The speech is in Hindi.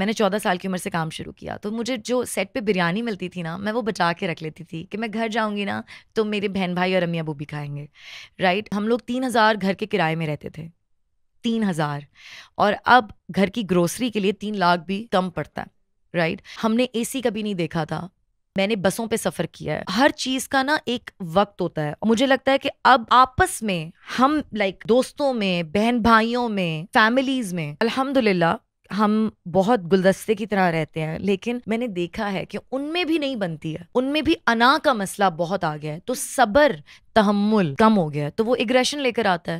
मैंने चौदह साल की उम्र से काम शुरू किया तो मुझे जो सेट पे बिरयानी मिलती थी ना मैं वो बचा के रख लेती थी कि मैं घर जाऊंगी ना तो मेरे बहन भाई और अम्मी अबू भी खाएंगे राइट हम लोग तीन हज़ार घर के किराए में रहते थे तीन हज़ार और अब घर की ग्रोसरी के लिए तीन लाख भी कम पड़ता है राइट हमने ए कभी नहीं देखा था मैंने बसों पे सफ़र किया है हर चीज़ का ना एक वक्त होता है मुझे लगता है कि अब आपस में हम लाइक दोस्तों में बहन भाइयों में फैमिलीज़ में अल्हम्दुलिल्लाह हम बहुत गुलदस्ते की तरह रहते हैं लेकिन मैंने देखा है कि उनमें भी नहीं बनती है उनमें भी अना का मसला बहुत आ गया है तो सबर तहमुल कम हो गया है तो वो एग्रेशन लेकर आता है